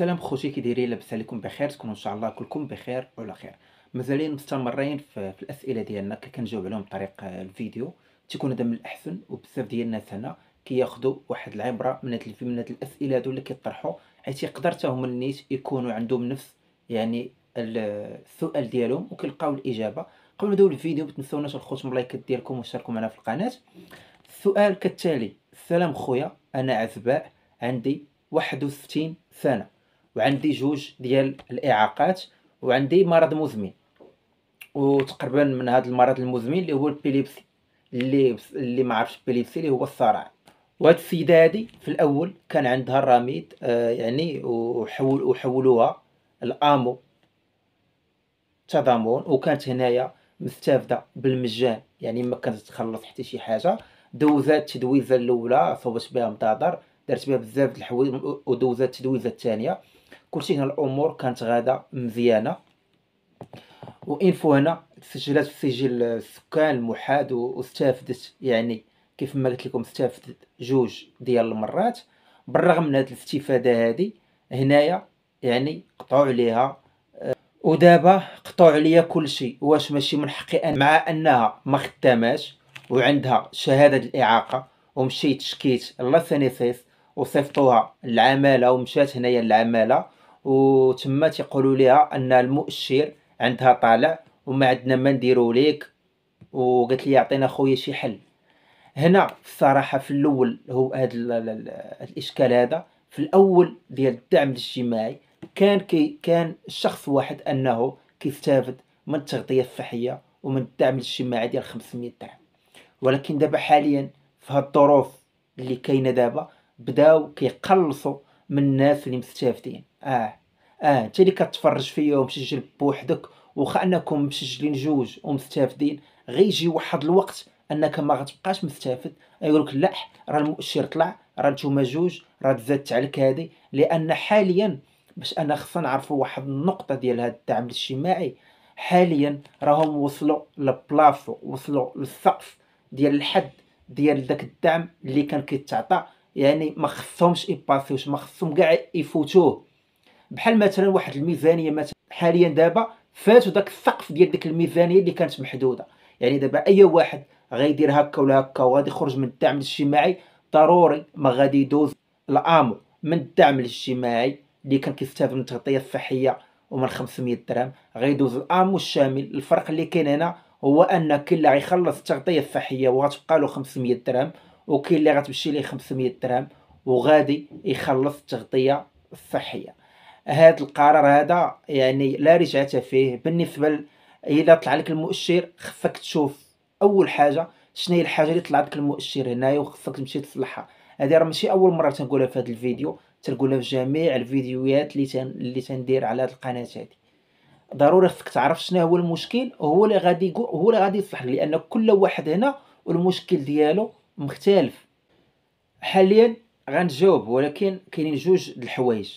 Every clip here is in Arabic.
السلام خوتي كي دايرين لاباس عليكم بخير تكونوا ان شاء الله كلكم بخير وعلى خير مازالين مستمرين في, الاسئله ديالنا كي كنجاوب عليهم بطريق الفيديو تيكون هذا من الاحسن وبزاف ديال الناس هنا كياخذوا واحد العبره من هاد من هاد الاسئله هادو اللي كيطرحوا حيت يقدر حتى هما النيت يكونوا عندهم نفس يعني السؤال ديالهم وكيلقاو الاجابه قبل ما نبداو الفيديو ما تنساوناش الخوت من ديالكم واشتركوا معنا في القناه السؤال كالتالي السلام خويا انا عزباء عندي 61 سنه وعندي جوج ديال الاعاقات وعندي مرض مزمن وتقريبا من هذا المرض المزمن اللي هو البيليبسي اللي اللي ما عرفش البيليبسي اللي هو الصرع وهاد السيده هادي في الاول كان عندها الرميد آه يعني وحول وحولوها الامو تضامن وكانت هنايا مستافده بالمجان يعني ما كانت تخلص حتى شي حاجه دوزات التدويزه الاولى صوبت بها مضادر دارت بها بزاف د الحوايج ودوزات التدويزه الثانيه كلشي هنا يعني الامور كانت غادا مزيانه وانفو هنا تسجلات في سجل السكان المحاد واستافدت يعني كيف ما قلت لكم استافدت جوج ديال المرات بالرغم من هذه الاستفاده هذه هنايا يعني قطعوا عليها ودابا قطعوا عليا كلشي واش ماشي من حقي أن مع انها ما خداماش وعندها شهاده الاعاقه ومشيت شكيت لا سينيسيس وصيفطوها للعماله ومشات هنايا للعماله وتما تيقولوا ليها ان المؤشر عندها طالع وما عندنا ما نديرو ليك وقالت لي يعطينا خويا شي حل هنا الصراحه في الاول هو هذا الاشكال هذا في الاول ديال الدعم الاجتماعي كان كي كان شخص واحد انه كيستافد من التغطيه الصحيه ومن الدعم الاجتماعي ديال 500 درهم ولكن دابا حاليا في هاد الظروف اللي كاينه دابا بداو كيقلصوا من الناس اللي مستافدين اه اه انت اللي كتفرج فيا ومسجل بوحدك وخا انكم مسجلين جوج ومستافدين غيجي واحد الوقت انك ما غتبقاش مستافد يقول لك لا راه المؤشر طلع راه نتوما جوج راه تزادت عليك هادي لان حاليا باش انا خصنا نعرفوا واحد النقطه ديال هذا الدعم الاجتماعي حاليا راهم وصلوا للبلافو وصلوا للسقف ديال الحد ديال داك الدعم اللي كان كيتعطى يعني ما خصهمش يباسيوش ما خصهم كاع يفوتوه بحال مثلا واحد الميزانيه مثلا حاليا دابا فاتوا داك السقف ديال ديك الميزانيه اللي كانت محدوده يعني دابا اي واحد غيدير هكا ولا هكا وغادي يخرج من الدعم الاجتماعي ضروري ما غادي يدوز الامر من الدعم الاجتماعي اللي كان كيستافد من التغطيه الصحيه ومن 500 درهم غيدوز الامر الشامل الفرق اللي كاين هنا هو ان كاين اللي غيخلص التغطيه الصحيه وغتبقى له 500 درهم وكاين اللي غتمشي ليه 500 درهم وغادي يخلص التغطيه الصحيه هذا القرار هذا يعني لا رجعة فيه بالنسبة إلى طلع لك المؤشر خفك تشوف أول حاجة شنو هي الحاجة اللي طلعت لك المؤشر هنايا وخفك تمشي تصلحها هذه راه ماشي أول مرة تنقولها في هذا الفيديو تنقولها في جميع الفيديوهات اللي تن... اللي تندير على هذه القناة هذه ضروري خصك تعرف شنو هو المشكل هو اللي غادي هو اللي غادي يصلح لأن كل واحد هنا والمشكل ديالو مختلف حاليا غنجاوب ولكن كاينين جوج د الحوايج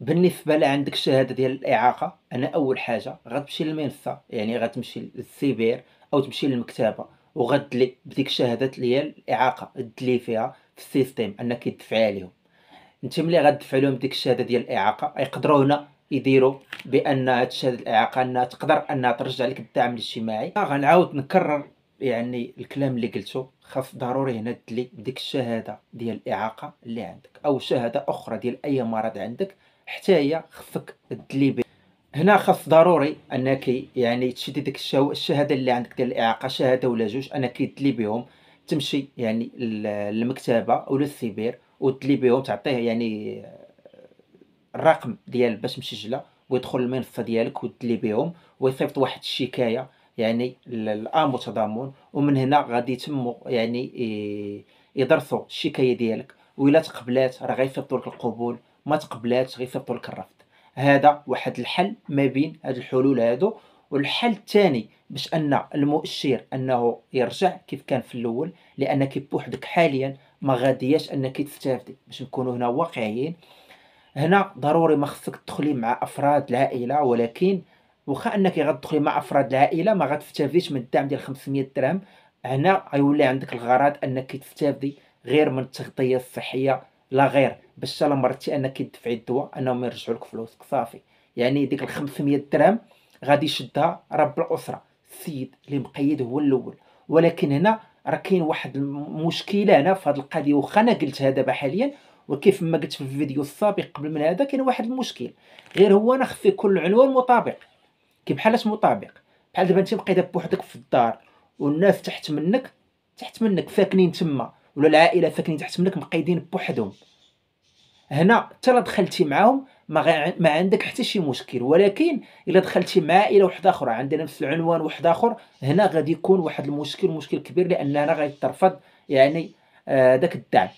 بالنسبه لعندك الشهاده ديال الاعاقه انا اول حاجه غتمشي للمنصه يعني غتمشي للسيبير او تمشي للمكتبه وغدلي بديك الشهادات ديال الاعاقه دلي فيها في السيستيم انك تدفع لهم انت ملي غدفع لهم ديك الشهاده ديال الاعاقه يقدروا هنا يديروا بان هاد الشهاده الاعاقه انها تقدر انها ترجع لك الدعم الاجتماعي آه، غنعاود نكرر يعني الكلام اللي قلته خاص ضروري هنا تدلي بديك الشهاده ديال الاعاقه اللي عندك او شهاده اخرى ديال اي مرض عندك حتى هي خصك تدلي هنا خاص ضروري انك يعني تشدي ديك الشهاده اللي عندك ديال الاعاقه شهاده ولا جوج انك تدلي بهم تمشي يعني للمكتبه ولا السبير وتدلي بهم تعطيه يعني آه، الرقم ديال باش مسجله ويدخل المنصه ديالك وتدلي بهم ويصيفط واحد الشكايه يعني الامر متضامن ومن هنا غادي يتم يعني آه، يدرسوا الشكايه ديالك وإلا تقبلات راه غيصيفطوا لك القبول ما تقبلاتش غيصيفطوا لك الرفض هذا واحد الحل ما بين هاد الحلول هادو والحل الثاني باش ان المؤشر انه يرجع كيف كان في الاول لانك بوحدك حاليا ما غادياش انك تستافدي باش نكونوا هنا واقعيين هنا ضروري ما خصك تدخلي مع افراد العائله ولكن واخا انك غتدخلي مع افراد العائله ما غتستافديش من الدعم ديال 500 درهم هنا غيولي عندك الغرض انك تستافدي غير من التغطيه الصحيه لا غير باش لا مرتي انك تدفعي الدواء انهم يرجعوا لك فلوسك صافي يعني ديك ال 500 درهم غادي يشدها رب الاسره السيد اللي مقيد هو الاول ولكن هنا راه كاين واحد المشكله هنا في هذه القضيه واخا انا قلتها دابا حاليا وكيف ما قلت في الفيديو السابق قبل من هذا كاين واحد المشكل غير هو انا خفي كل العنوان مطابق كي بحال اش مطابق بحال دابا انت مقيده بوحدك في الدار والناس تحت منك تحت منك ساكنين تما ولا العائله ساكنين تحت منك مقيدين بوحدهم هنا حتى لا دخلتي معاهم ما, ما عندك حتى شي مشكل ولكن الا دخلتي مع عائله وحده اخرى عندنا نفس العنوان وحده اخر هنا غادي يكون واحد المشكل مشكل كبير لان انا غيترفض يعني آه داك الدعم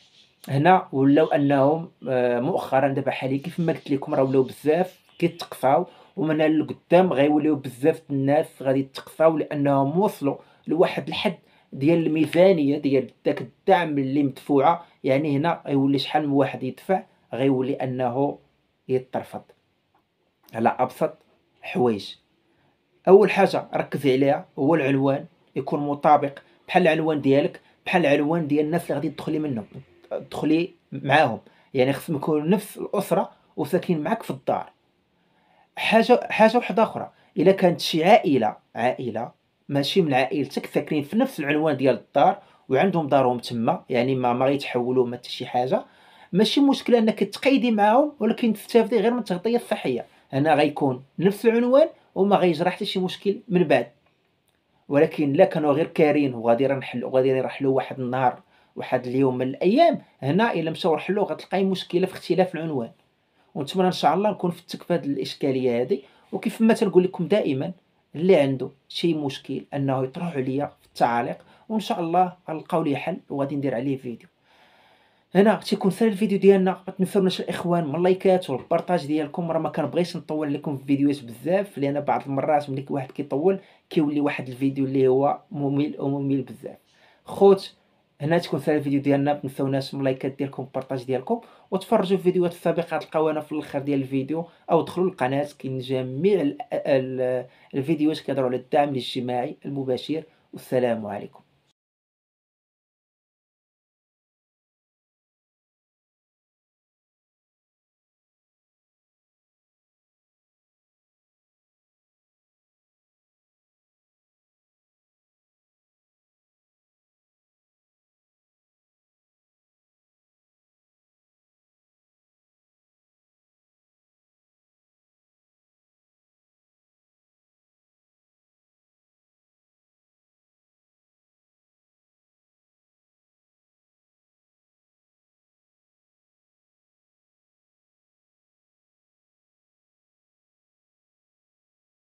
هنا ولاو انهم آه مؤخرا دابا حاليا كيف ما قلت لكم راه ولاو بزاف كيتقفاو ومن القدام غيوليو بزاف الناس غادي يتقفاو لانهم وصلوا لواحد الحد ديال الميزانيه ديال داك الدعم اللي مدفوعه يعني هنا غيولي شحال من واحد يدفع غيولي انه يترفض على ابسط حوايج اول حاجه ركزي عليها هو العنوان يكون مطابق بحال العنوان ديالك بحال العنوان ديال الناس اللي غادي تدخلي منهم تدخلي معاهم يعني خصهم يكونوا نفس الاسره وساكنين معك في الدار حاجه حاجه وحده اخرى الا كانت شي عائله عائله ماشي من عائلتك ساكنين في نفس العنوان ديال الدار وعندهم دارهم تما يعني ما ما غيتحولوا ما حتى شي حاجه ماشي مشكله انك تقيدي معاهم ولكن تستافدي غير من التغطيه الصحيه هنا غيكون نفس العنوان وما غيجرى حتى شي مشكل من بعد ولكن لا كانوا غير كارين وغادي نحل وغادي يرحلوا واحد النهار واحد اليوم من الايام هنا الا مشاو رحلوا غتلقاي مشكله في اختلاف العنوان ونتمنى ان شاء الله نكون فتك في هذه الاشكاليه هذه وكيف ما تنقول لكم دائما اللي عنده شي مشكل انه يطرح عليا في التعاليق وان شاء الله غنلقاو ليه حل وغادي ندير عليه فيديو هنا تيكون سهل الفيديو ديالنا ما تنساوناش الاخوان من اللايكات والبارطاج ديالكم راه ما كنبغيش نطول لكم في فيديوهات بزاف لان بعض المرات ملي واحد كيطول كيولي واحد الفيديو اللي هو ممل وممل بزاف خوت هنا تكون سهل الفيديو ديالنا ما تنساوناش اللايكات ديالكم والبارطاج ديالكم وتفرجوا في الفيديوهات السابقه تلقاو انا في الاخر ديال الفيديو او دخلوا للقناه كاين جميع الفيديوهات كيهضروا على الدعم الاجتماعي المباشر والسلام عليكم